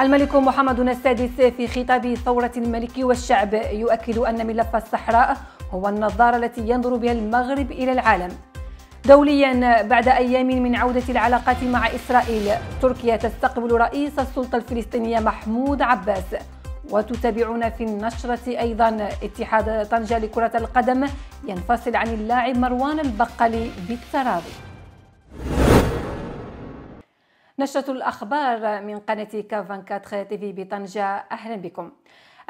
الملك محمد السادس في خطاب ثورة الملك والشعب يؤكد أن ملف الصحراء هو النظارة التي ينظر بها المغرب إلى العالم دوليا بعد أيام من عودة العلاقات مع إسرائيل تركيا تستقبل رئيس السلطة الفلسطينية محمود عباس وتتابعون في النشرة أيضا اتحاد طنجة لكرة القدم ينفصل عن اللاعب مروان البقلي بالتراضي نشرة الأخبار من قناة كافان 4 تيفي بطنجة أهلا بكم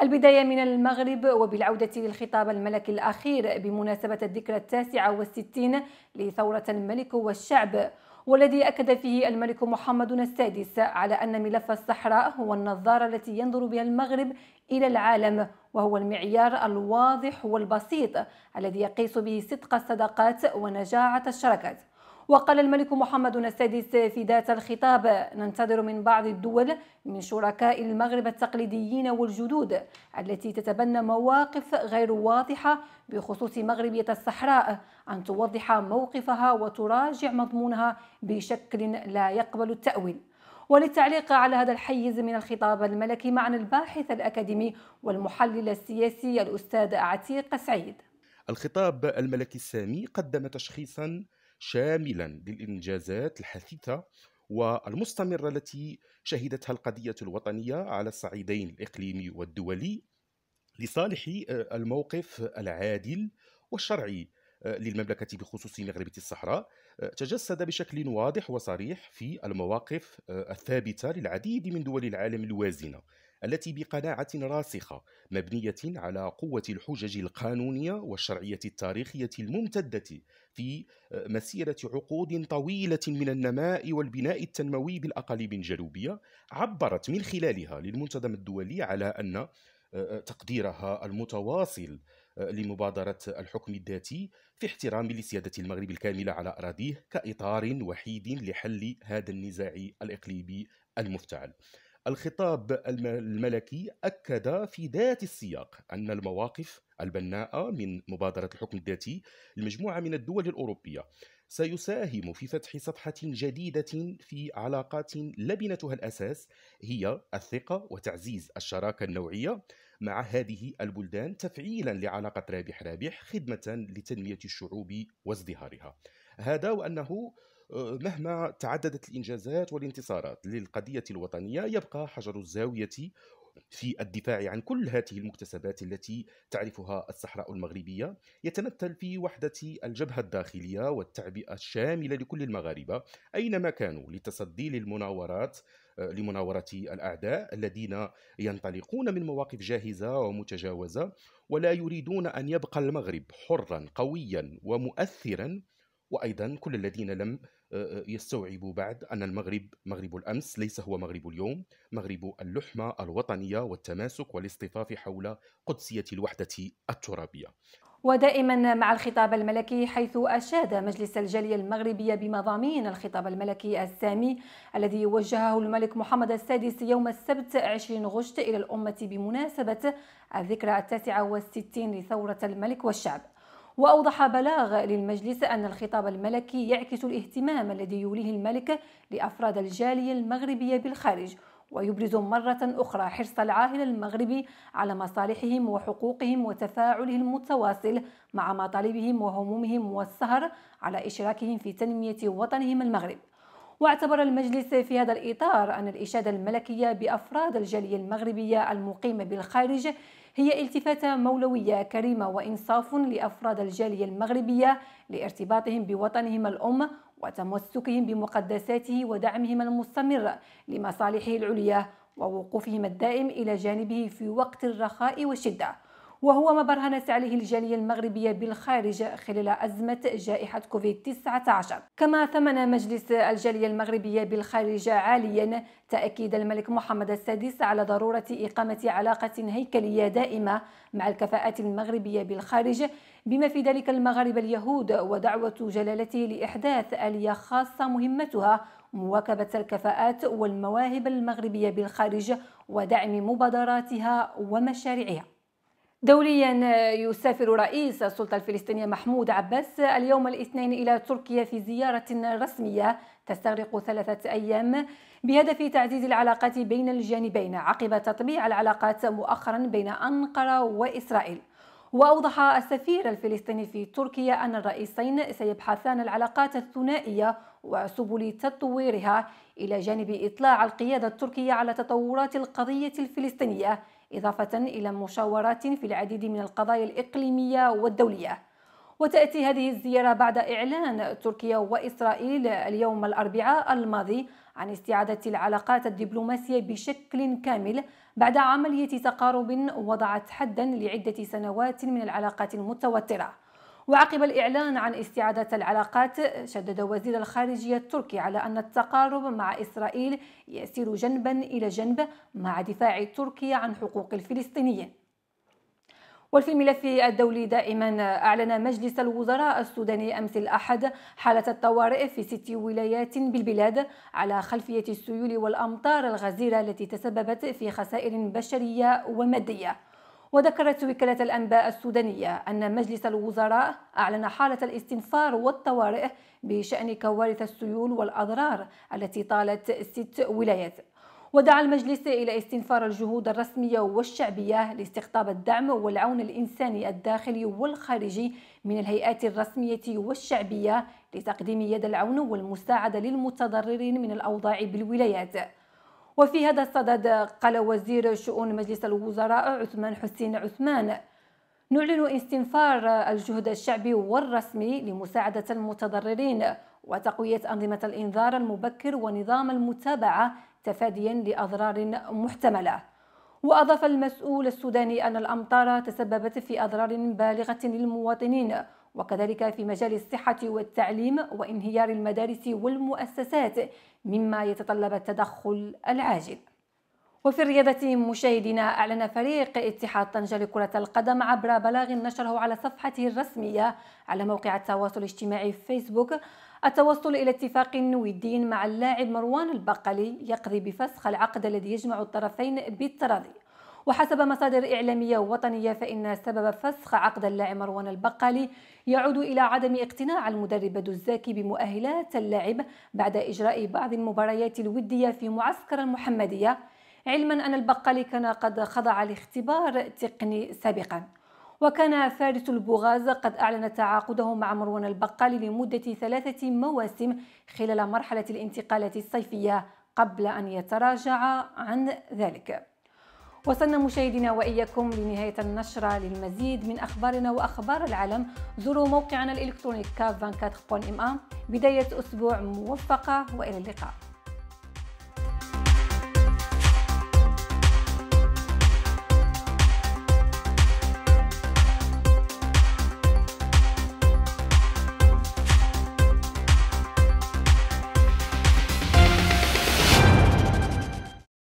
البداية من المغرب وبالعودة للخطاب الملكي الأخير بمناسبة الذكرى التاسعة والستين لثورة الملك والشعب والذي أكد فيه الملك محمد السادس على أن ملف الصحراء هو النظارة التي ينظر بها المغرب إلى العالم وهو المعيار الواضح والبسيط الذي يقيس به صدق الصداقات ونجاعة الشركات وقال الملك محمد السادس في ذات الخطاب ننتظر من بعض الدول من شركاء المغرب التقليديين والجدود التي تتبنى مواقف غير واضحة بخصوص مغربية الصحراء أن توضح موقفها وتراجع مضمونها بشكل لا يقبل التأويل وللتعليق على هذا الحيز من الخطاب الملكي معنا الباحث الأكاديمي والمحلل السياسي الأستاذ عتيق سعيد الخطاب الملكي السامي قدم تشخيصا شاملا للإنجازات الحثيثة والمستمرة التي شهدتها القضية الوطنية على الصعيدين الإقليمي والدولي لصالح آه، الموقف العادل والشرعي آه، للمملكة بخصوص مغربية الصحراء آه، تجسد بشكل واضح وصريح في المواقف الثابتة للعديد من دول العالم الوازنة التي بقناعة راسخة مبنية على قوة الحجج القانونية والشرعية التاريخية الممتدة في آه، مسيرة عقود طويلة من النماء والبناء التنموي بالأقاليم الجنوبية عبرت من خلالها للمنتظم الدولي على أن آه، آه، تقديرها المتواصل لمبادرة الحكم الذاتي في احترام لسيادة المغرب الكاملة على أراضيه كإطار وحيد لحل هذا النزاع الإقليمي المفتعل الخطاب الملكي أكد في ذات السياق أن المواقف البناءة من مبادرة الحكم الذاتي لمجموعة من الدول الأوروبية سيساهم في فتح صفحة جديدة في علاقات لبنتها الأساس هي الثقة وتعزيز الشراكة النوعية مع هذه البلدان تفعيلا لعلاقة رابح رابح خدمة لتنمية الشعوب وازدهارها هذا وأنه مهما تعددت الانجازات والانتصارات للقضيه الوطنيه يبقى حجر الزاويه في الدفاع عن كل هذه المكتسبات التي تعرفها الصحراء المغربيه يتمثل في وحده الجبهه الداخليه والتعبئه الشامله لكل المغاربه اينما كانوا لتصدي للمناورات آه، لمناورة الأعداء الذين ينطلقون من مواقف جاهزة ومتجاوزة ولا يريدون أن يبقى المغرب حرا قويا ومؤثرا وأيضا كل الذين لم يستوعبوا بعد أن المغرب مغرب الأمس ليس هو مغرب اليوم مغرب اللحمة الوطنية والتماسك والاصطفاف حول قدسية الوحدة الترابية ودائما مع الخطاب الملكي حيث أشاد مجلس الجالية المغربية بمضامين الخطاب الملكي السامي الذي وجهه الملك محمد السادس يوم السبت 20 غشت إلى الأمة بمناسبة الذكرى التاسعة والستين لثورة الملك والشعب وأوضح بلاغ للمجلس أن الخطاب الملكي يعكس الاهتمام الذي يوليه الملك لأفراد الجالية المغربية بالخارج ويبرز مرة أخرى حرص العاهل المغربي على مصالحهم وحقوقهم وتفاعله المتواصل مع مطالبهم وهمومهم والسهر على إشراكهم في تنمية وطنهم المغرب واعتبر المجلس في هذا الإطار أن الإشادة الملكية بأفراد الجالية المغربية المقيمة بالخارج هي التفاتة مولوية كريمة وإنصاف لأفراد الجالية المغربية لارتباطهم بوطنهم الأم وتمسكهم بمقدساته ودعمهم المستمر لمصالحه العليا ووقوفهم الدائم إلى جانبه في وقت الرخاء والشدة وهو ما برهنت عليه الجالية المغربية بالخارج خلال أزمة جائحة كوفيد-19 كما ثمن مجلس الجالية المغربية بالخارج عاليا تأكيد الملك محمد السادس على ضرورة إقامة علاقة هيكلية دائمة مع الكفاءات المغربية بالخارج بما في ذلك المغاربة اليهود ودعوة جلالته لإحداث آلية خاصة مهمتها مواكبة الكفاءات والمواهب المغربية بالخارج ودعم مبادراتها ومشاريعها دوليا آه، يسافر رئيس السلطة الفلسطينية محمود عباس اليوم الاثنين إلى تركيا في زيارة رسمية تستغرق ثلاثة أيام بهدف تعزيز العلاقات بين الجانبين عقب تطبيع العلاقات مؤخرا بين أنقرة وإسرائيل وأوضح السفير الفلسطيني في تركيا أن الرئيسين سيبحثان العلاقات الثنائية وسبل تطويرها إلى جانب إطلاع القيادة التركية على تطورات القضية الفلسطينية إضافة إلى مشاورات في العديد من القضايا الإقليمية والدولية وتأتي هذه الزيارة بعد إعلان تركيا وإسرائيل اليوم الأربعاء الماضي عن استعادة العلاقات الدبلوماسية بشكل كامل بعد عملية تقارب وضعت حدا لعدة سنوات من العلاقات المتوترة وعقب الإعلان عن استعادة العلاقات شدد وزير الخارجية التركي على أن التقارب مع إسرائيل يسير جنبا إلى جنب مع دفاع تركيا عن حقوق الفلسطينيين وفي الملف الدولي دائما أعلن مجلس الوزراء السوداني أمس الأحد حالة الطوارئ في ست ولايات بالبلاد على خلفية السيول والأمطار الغزيرة التي تسببت في خسائر بشرية ومادية وذكرت وكالة الأنباء السودانية أن مجلس الوزراء أعلن حالة الاستنصار والطوارئ بشأن كوارث السيول والأضرار التي طالت ست ولايات ودعا المجلس إلى استنفار الجهود الرسمية والشعبية لاستقطاب الدعم والعون الإنساني الداخلي والخارجي من الهيئات الرسمية والشعبية لتقديم يد العون والمساعدة للمتضررين من الأوضاع بالولايات وفي هذا الصدد قال وزير شؤون مجلس الوزراء عثمان حسين عثمان نعلن استنفار الجهد الشعبي والرسمي لمساعدة المتضررين وتقوية أنظمة الإنذار المبكر ونظام المتابعة تفاديا لأضرار محتملة وأضاف المسؤول السوداني أن الأمطار تسببت في أضرار بالغة للمواطنين وكذلك في مجال الصحة والتعليم وانهيار المدارس والمؤسسات مما يتطلب التدخل العاجل وفي الرياضة مشاهدينا أعلن فريق اتحاد طنجة لكرة القدم عبر بلاغ نشره على صفحته الرسمية على موقع التواصل الاجتماعي في فيسبوك التوصل إلى اتفاق ودي مع اللاعب مروان البقلي يقضي بفسخ العقد الذي يجمع الطرفين بالتراضي وحسب مصادر إعلامية وطنية فإن سبب فسخ عقد اللاعب مروان البقالي يعود إلى عدم اقتناع المدرب دوزاكي بمؤهلات اللاعب بعد إجراء بعض المباريات الودية في معسكر المحمدية علما أن البقالي كان قد خضع لاختبار تقني سابقا وكان فارس البغاز قد أعلن تعاقده مع مروان البقالي لمدة ثلاثة مواسم خلال مرحلة الانتقالات الصيفية قبل أن يتراجع عن ذلك وصلنا مشاهدينا وإياكم لنهاية النشرة للمزيد من أخبارنا وأخبار العالم زوروا موقعنا الإلكتروني كاف 24.ma بداية أسبوع موفقة وإلى اللقاء